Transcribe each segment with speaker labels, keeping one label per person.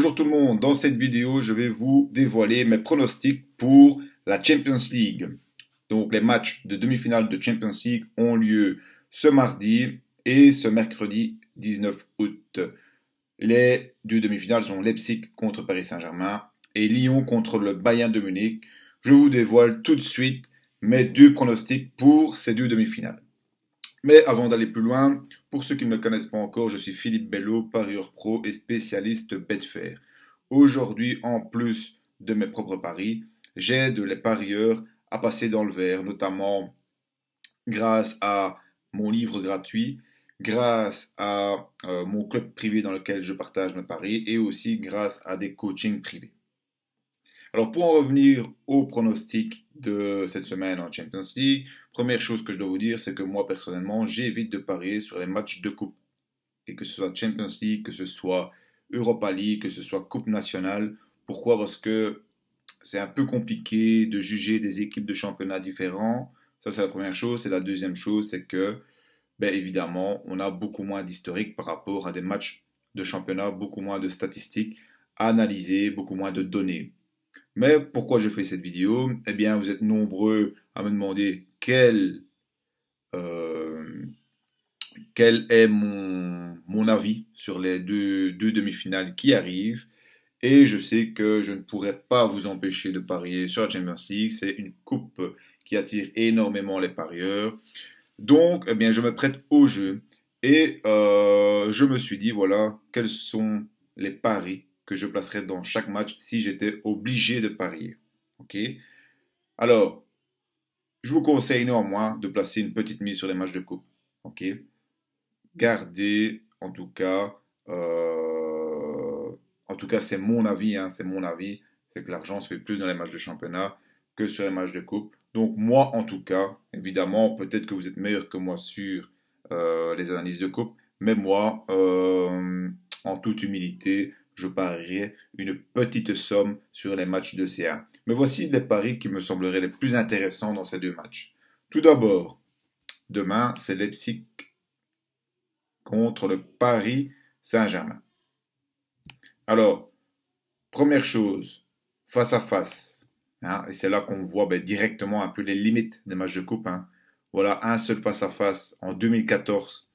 Speaker 1: Bonjour tout le monde, dans cette vidéo je vais vous dévoiler mes pronostics pour la Champions League. Donc les matchs de demi-finale de Champions League ont lieu ce mardi et ce mercredi 19 août. Les deux demi-finales sont Leipzig contre Paris Saint-Germain et Lyon contre le Bayern de Munich. Je vous dévoile tout de suite mes deux pronostics pour ces deux demi-finales. Mais avant d'aller plus loin, pour ceux qui ne me connaissent pas encore, je suis Philippe Bello, parieur pro et spécialiste Betfair. Aujourd'hui, en plus de mes propres paris, j'aide les parieurs à passer dans le vert, notamment grâce à mon livre gratuit, grâce à euh, mon club privé dans lequel je partage mes paris et aussi grâce à des coachings privés. Alors pour en revenir au pronostic de cette semaine en Champions League, première chose que je dois vous dire, c'est que moi personnellement, j'évite de parier sur les matchs de coupe. Et que ce soit Champions League, que ce soit Europa League, que ce soit Coupe nationale. Pourquoi Parce que c'est un peu compliqué de juger des équipes de championnats différents. Ça, c'est la première chose. Et la deuxième chose, c'est que, ben évidemment, on a beaucoup moins d'historique par rapport à des matchs de championnat, beaucoup moins de statistiques à analyser, beaucoup moins de données. Mais pourquoi je fais cette vidéo Eh bien, vous êtes nombreux à me demander quel, euh, quel est mon, avis sur les deux, deux demi-finales qui arrivent. Et je sais que je ne pourrai pas vous empêcher de parier sur la Champions C'est une coupe qui attire énormément les parieurs. Donc, eh bien, je me prête au jeu. Et euh, je me suis dit, voilà, quels sont les paris que je placerais dans chaque match si j'étais obligé de parier. Ok Alors, je vous conseille néanmoins de placer une petite mise sur les matchs de coupe. Ok Gardez, en tout cas, euh, en tout cas, c'est mon avis. Hein, c'est mon avis. C'est que l'argent se fait plus dans les matchs de championnat que sur les matchs de coupe. Donc moi, en tout cas, évidemment, peut-être que vous êtes meilleur que moi sur euh, les analyses de coupe, mais moi, euh, en toute humilité, je parierais une petite somme sur les matchs de C1. Mais voici les paris qui me sembleraient les plus intéressants dans ces deux matchs. Tout d'abord, demain, c'est Leipzig contre le Paris Saint-Germain. Alors, première chose, face à face. Hein, et c'est là qu'on voit ben, directement un peu les limites des matchs de coupe. Hein. Voilà un seul face à face en 2014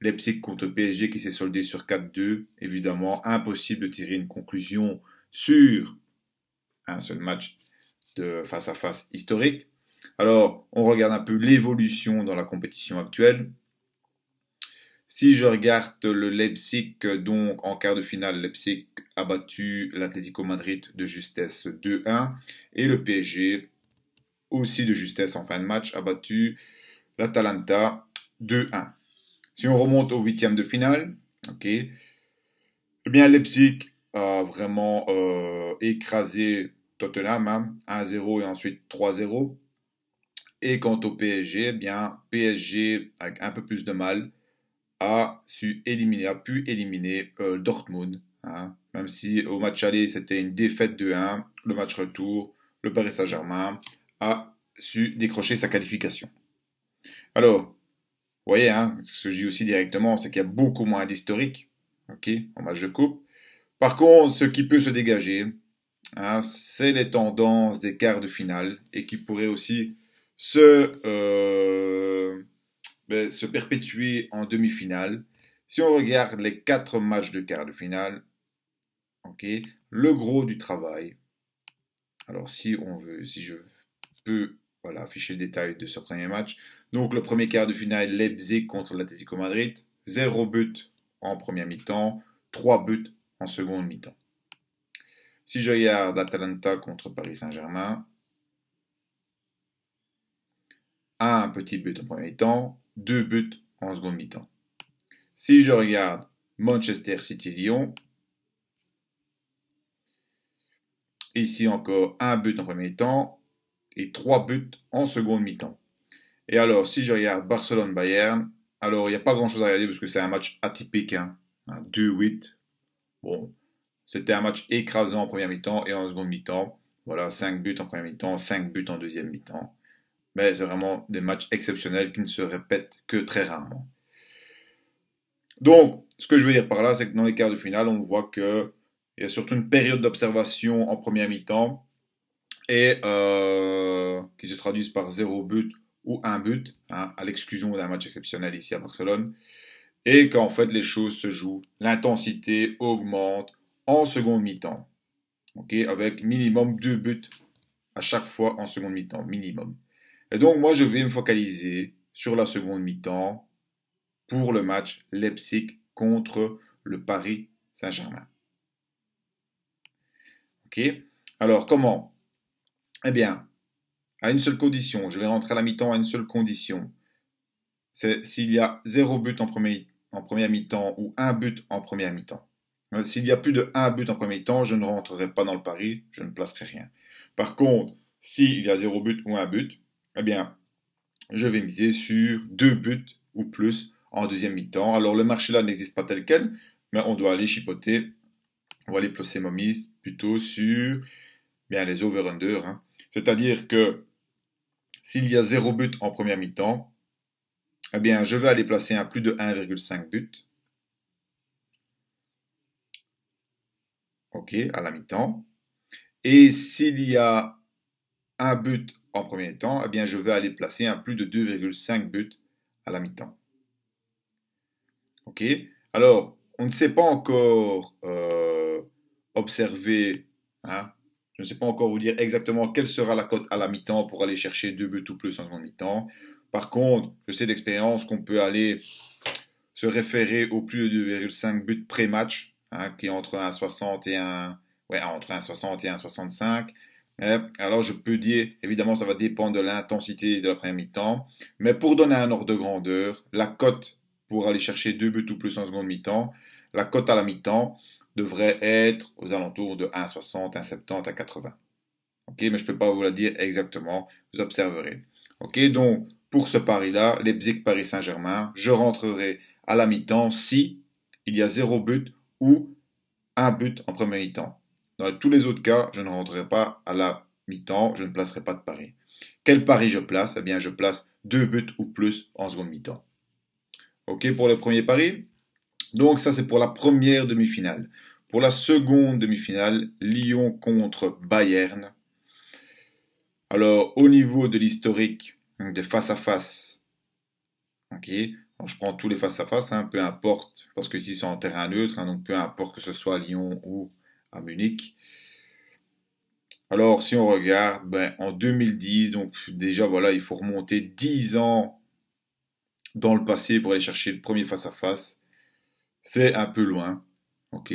Speaker 1: Leipzig contre PSG qui s'est soldé sur 4-2. Évidemment, impossible de tirer une conclusion sur un seul match de face à face historique. Alors, on regarde un peu l'évolution dans la compétition actuelle. Si je regarde le Leipzig, donc en quart de finale, Leipzig a battu l'Atlético Madrid de justesse 2-1 et le PSG aussi de justesse en fin de match a battu l'Atalanta 2-1. Si on remonte au huitième de finale, ok, eh bien Leipzig a vraiment euh, écrasé Tottenham 1-0 hein, et ensuite 3-0. Et quant au PSG, eh bien PSG avec un peu plus de mal a su éliminer, a pu éliminer euh, Dortmund. Hein. même si au match aller c'était une défaite de 1, le match retour, le Paris Saint-Germain a su décrocher sa qualification. Alors, vous voyez, hein, ce que je dis aussi directement, c'est qu'il y a beaucoup moins d'historique ok, en match de coupe. Par contre, ce qui peut se dégager, hein, c'est les tendances des quarts de finale et qui pourraient aussi se, euh, ben, perpétuer en demi-finale. Si on regarde les quatre matchs de quart de finale, ok, le gros du travail. Alors si on veut, si je peux voilà, afficher le détail de ce premier match. Donc le premier quart de finale, Leipzig contre l'Atlético Madrid. Zéro but en première mi-temps, trois buts en seconde mi-temps. Si je regarde Atalanta contre Paris Saint-Germain, un petit but en premier temps, deux buts en seconde mi-temps. Si je regarde Manchester City-Lyon, ici encore un but en premier temps, et trois buts en seconde mi-temps. Et alors, si je regarde Barcelone-Bayern, alors il n'y a pas grand-chose à regarder parce que c'est un match atypique. 2-8. Hein. Bon, c'était un match écrasant en première mi-temps et en seconde mi-temps. Voilà, 5 buts en première mi-temps, 5 buts en deuxième mi-temps. Mais c'est vraiment des matchs exceptionnels qui ne se répètent que très rarement. Donc, ce que je veux dire par là, c'est que dans les quarts de finale, on voit qu'il y a surtout une période d'observation en première mi-temps et euh, qui se traduisent par zéro but ou un but, hein, à l'exclusion d'un match exceptionnel ici à Barcelone, et qu'en fait les choses se jouent, l'intensité augmente en seconde mi-temps, avec minimum deux buts à chaque fois en seconde mi-temps, minimum. Et donc moi je vais me focaliser sur la seconde mi-temps pour le match Leipzig contre le Paris Saint-Germain. Ok Alors comment eh bien, à une seule condition, je vais rentrer à la mi-temps à une seule condition. C'est s'il y a zéro but en, premier, en première mi-temps ou un but en première mi-temps. Euh, s'il y a plus de un but en premier temps, je ne rentrerai pas dans le pari, je ne placerai rien. Par contre, s'il y a zéro but ou un but, eh bien, je vais miser sur deux buts ou plus en deuxième mi-temps. Alors, le marché là n'existe pas tel quel, mais on doit aller chipoter, on va aller placer mise plutôt sur bien, les over-under. Hein. C'est-à-dire que s'il y a zéro but en première mi-temps, eh bien, je vais aller placer un plus de 1,5 but. OK, à la mi-temps. Et s'il y a un but en premier temps, eh bien, je vais aller placer un plus de 2,5 buts à la mi-temps. OK Alors, on ne sait pas encore euh, observer hein, je ne sais pas encore vous dire exactement quelle sera la cote à la mi-temps pour aller chercher deux buts ou plus en seconde mi-temps. Par contre, je sais d'expérience qu'on peut aller se référer au plus de 2,5 buts pré-match, hein, qui est entre 1,60 et ouais, entre et 1,65. Euh, alors je peux dire, évidemment, ça va dépendre de l'intensité de la première mi-temps, mais pour donner un ordre de grandeur, la cote pour aller chercher deux buts ou plus en seconde mi-temps, la cote à la mi-temps, devrait être aux alentours de 1,60, 1,70 à 80. Ok, mais je ne peux pas vous la dire exactement, vous observerez. Ok, donc pour ce pari-là, Leipzig Paris Saint-Germain, je rentrerai à la mi-temps si il y a zéro but ou un but en premier mi-temps. Dans tous les autres cas, je ne rentrerai pas à la mi-temps, je ne placerai pas de pari. Quel pari je place Eh bien, je place deux buts ou plus en seconde mi-temps. Ok pour le premier pari Donc ça, c'est pour la première demi-finale. Pour la seconde demi-finale, Lyon contre Bayern. Alors, au niveau de l'historique des face-à-face, ok, je prends tous les face-à-face, hein, peu importe, parce que ici c'est en terrain neutre, hein, donc peu importe que ce soit à Lyon ou à Munich. Alors, si on regarde, ben, en 2010, donc déjà, voilà, il faut remonter 10 ans dans le passé pour aller chercher le premier face-à-face. C'est un peu loin, ok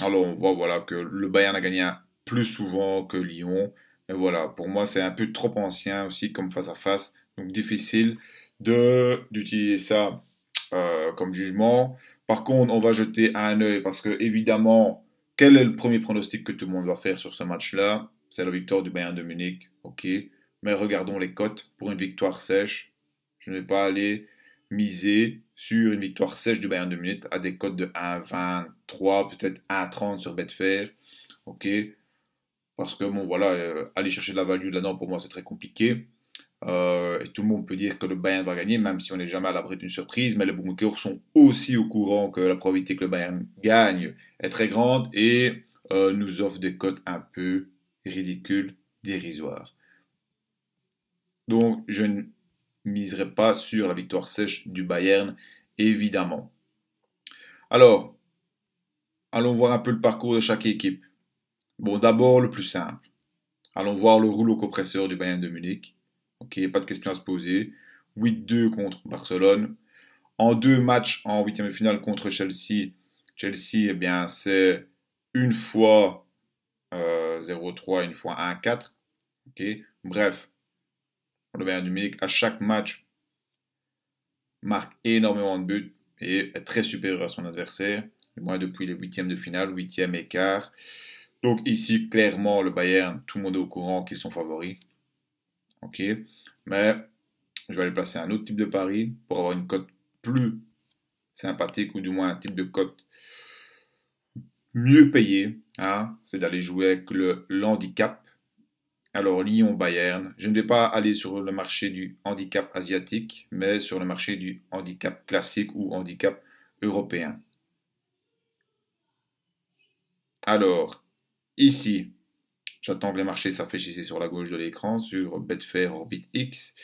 Speaker 1: alors on voit voilà, que le Bayern a gagné plus souvent que Lyon. Mais voilà, pour moi, c'est un peu trop ancien aussi comme face à face. Donc difficile d'utiliser ça euh, comme jugement. Par contre, on va jeter un œil parce que évidemment, quel est le premier pronostic que tout le monde va faire sur ce match-là C'est la victoire du Bayern de Munich. Ok. Mais regardons les cotes pour une victoire sèche. Je ne vais pas aller miser sur une victoire sèche du Bayern de Munich à des cotes de 1,23, peut-être 1,30 sur Betfair. Ok Parce que, bon, voilà, euh, aller chercher de la value là-dedans, pour moi, c'est très compliqué. Euh, et tout le monde peut dire que le Bayern va gagner, même si on n'est jamais à l'abri d'une surprise. Mais les bookmakers sont aussi au courant que la probabilité que le Bayern gagne est très grande et euh, nous offre des cotes un peu ridicules, dérisoires. Donc, je ne miserai pas sur la victoire sèche du Bayern, évidemment. Alors, allons voir un peu le parcours de chaque équipe. Bon, d'abord le plus simple. Allons voir le rouleau compresseur du Bayern de Munich. Ok, pas de questions à se poser. 8-2 contre Barcelone. En deux matchs en huitième de finale contre Chelsea. Chelsea, eh bien, c'est une fois 0-3, euh, une fois 1-4. Ok, Bref, le Bayern Munich à chaque match marque énormément de buts et est très supérieur à son adversaire, du moins depuis les huitièmes de finale, huitième et Donc ici, clairement, le Bayern, tout le monde est au courant qu'ils sont favoris. Ok, mais je vais aller placer un autre type de pari pour avoir une cote plus sympathique ou du moins un type de cote mieux payé. Hein, C'est d'aller jouer avec le handicap alors Lyon, Bayern, je ne vais pas aller sur le marché du handicap asiatique, mais sur le marché du handicap classique ou handicap européen. Alors, ici, j'attends que les marchés s'affichent sur la gauche de l'écran, sur Betfair Orbit X.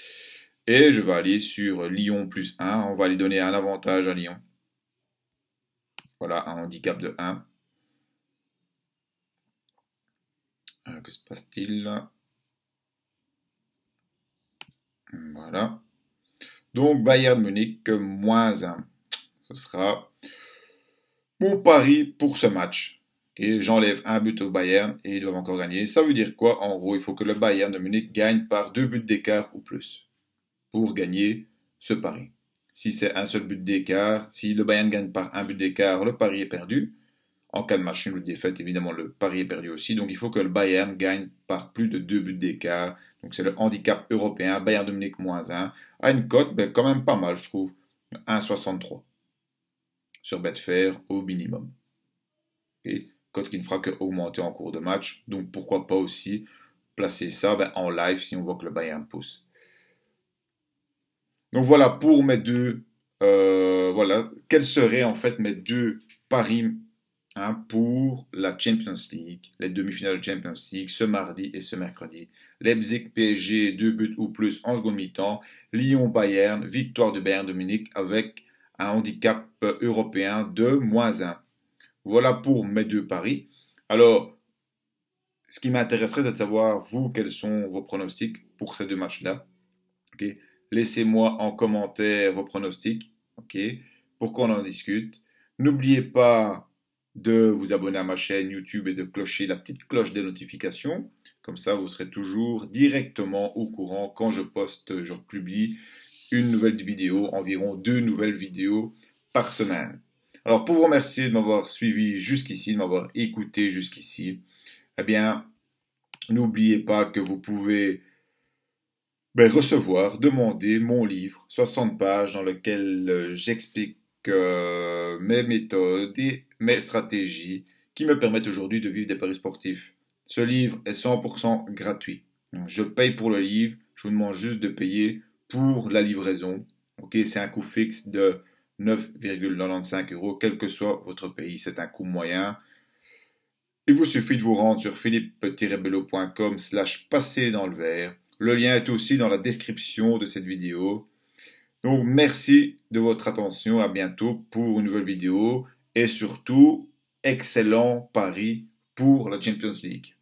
Speaker 1: Et je vais aller sur Lyon plus 1. On va lui donner un avantage à Lyon. Voilà, un handicap de 1. Euh, que se passe-t-il voilà. Donc Bayern Munich moins 1. Ce sera mon pari pour ce match. Et j'enlève un but au Bayern et ils doivent encore gagner. Ça veut dire quoi En gros, il faut que le Bayern de Munich gagne par deux buts d'écart ou plus pour gagner ce pari. Si c'est un seul but d'écart, si le Bayern gagne par un but d'écart, le pari est perdu. En cas de machine ou de défaite, évidemment, le pari est perdu aussi. Donc il faut que le Bayern gagne par plus de deux buts d'écart. Donc c'est le handicap européen, Bayern Dominique moins 1, à une cote ben, quand même pas mal, je trouve. 1,63 sur Betfair au minimum. Et cote qui ne fera qu'augmenter en cours de match. Donc pourquoi pas aussi placer ça ben, en live si on voit que le Bayern pousse. Donc voilà pour mes deux. Euh, voilà, quels seraient en fait mes deux paris Hein, pour la Champions League, les demi-finales de Champions League, ce mardi et ce mercredi. Leipzig, PSG, deux buts ou plus en seconde mi-temps. Lyon, Bayern, victoire de Bayern dominique avec un handicap euh, européen de moins 1. Voilà pour mes deux paris. Alors, ce qui m'intéresserait, c'est de savoir, vous, quels sont vos pronostics pour ces deux matchs-là. Laissez-moi en commentaire vos pronostics. ok, Pour qu'on en discute. N'oubliez pas de vous abonner à ma chaîne YouTube et de clocher la petite cloche des notifications. Comme ça, vous serez toujours directement au courant quand je poste, je publie une nouvelle vidéo, environ deux nouvelles vidéos par semaine. Alors, pour vous remercier de m'avoir suivi jusqu'ici, de m'avoir écouté jusqu'ici, eh bien, n'oubliez pas que vous pouvez ben, recevoir, demander mon livre, 60 pages, dans lequel euh, j'explique euh, mes méthodes et mes stratégies qui me permettent aujourd'hui de vivre des paris sportifs. Ce livre est 100% gratuit. je paye pour le livre, je vous demande juste de payer pour la livraison. Ok, c'est un coût fixe de 9,95 euros, quel que soit votre pays. C'est un coût moyen. Il vous suffit de vous rendre sur philippe-bello.com slash passer dans le verre. Le lien est aussi dans la description de cette vidéo. Donc merci de votre attention, à bientôt pour une nouvelle vidéo et surtout excellent pari pour la Champions League.